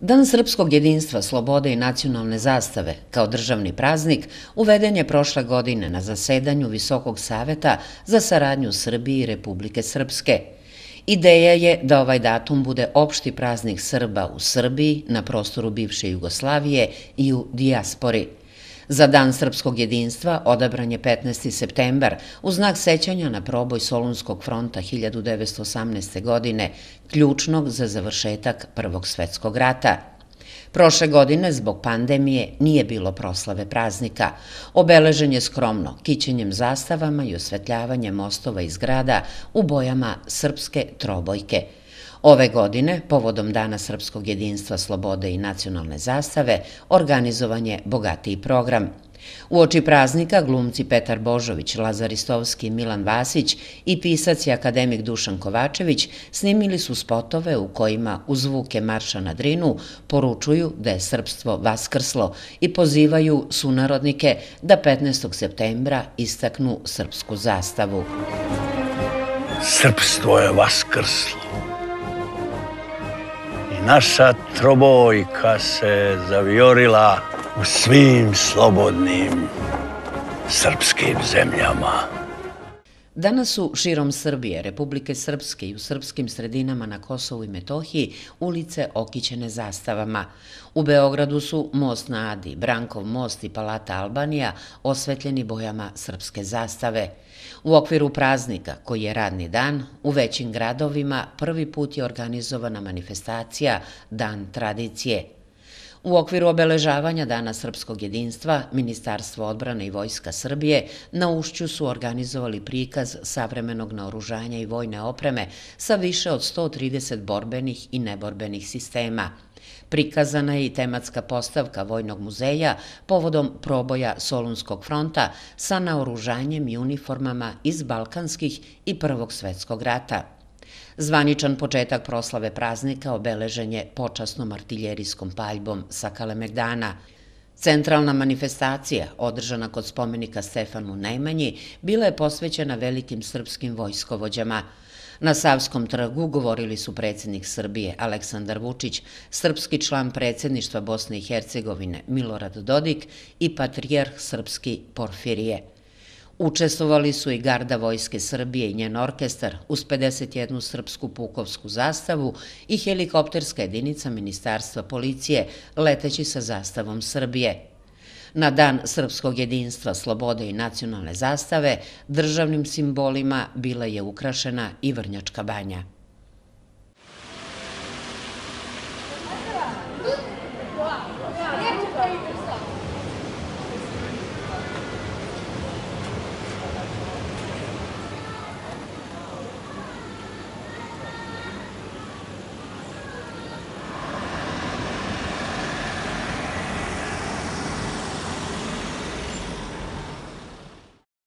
Dan srpskog jedinstva, slobode i nacionalne zastave kao državni praznik uveden je prošle godine na zasedanju Visokog saveta za saradnju Srbije i Republike Srpske. Ideja je da ovaj datum bude opšti praznik Srba u Srbiji, na prostoru bivše Jugoslavije i u dijaspori. Za Dan srpskog jedinstva odabran je 15. september u znak sećanja na proboj Solunskog fronta 1918. godine, ključnog za završetak Prvog svetskog rata. Prošle godine zbog pandemije nije bilo proslave praznika. Obeležen je skromno kićenjem zastavama i osvetljavanjem mostova i zgrada u bojama srpske trobojke – Ove godine, povodom Dana Srpskog jedinstva slobode i nacionalne zastave, organizovan je bogatiji program. U oči praznika glumci Petar Božović, Lazar Istovski, Milan Vasić i pisac i akademik Dušan Kovačević snimili su spotove u kojima u zvuke Marša na Drinu poručuju da je srpstvo vaskrslo i pozivaju sunarodnike da 15. septembra istaknu srpsku zastavu. Srpstvo je vaskrslo naša trobojka se zaviorila u svim slobodnim srpskim zemljama. Danas su širom Srbije, Republike Srpske i u srpskim sredinama na Kosovu i Metohiji ulice okićene zastavama. U Beogradu su Most na Adi, Brankov most i Palata Albanija osvetljeni bojama srpske zastave. U okviru praznika, koji je radni dan, u većim gradovima prvi put je organizovana manifestacija Dan tradicije – U okviru obeležavanja Dana Srpskog jedinstva, Ministarstvo odbrane i Vojska Srbije na Ušću su organizovali prikaz savremenog naoružanja i vojne opreme sa više od 130 borbenih i neborbenih sistema. Prikazana je i tematska postavka Vojnog muzeja povodom proboja Solunskog fronta sa naoružanjem i uniformama iz Balkanskih i Prvog svetskog rata – Zvaničan početak proslave praznika obeležen je počasnom artiljerijskom paljbom sa Kalemegdana. Centralna manifestacija, održana kod spomenika Stefanu Nemanji, bila je posvećena velikim srpskim vojskovođama. Na Savskom trgu govorili su predsjednik Srbije Aleksandar Vučić, srpski član predsjedništva Bosne i Hercegovine Milorad Dodik i patrijarh srpski Porfirije. Učestovali su i Garda Vojske Srbije i njen orkestar uz 51 srpsku pukovsku zastavu i helikopterska jedinica Ministarstva policije leteći sa zastavom Srbije. Na dan Srpskog jedinstva, slobode i nacionalne zastave državnim simbolima bila je ukrašena i Vrnjačka banja.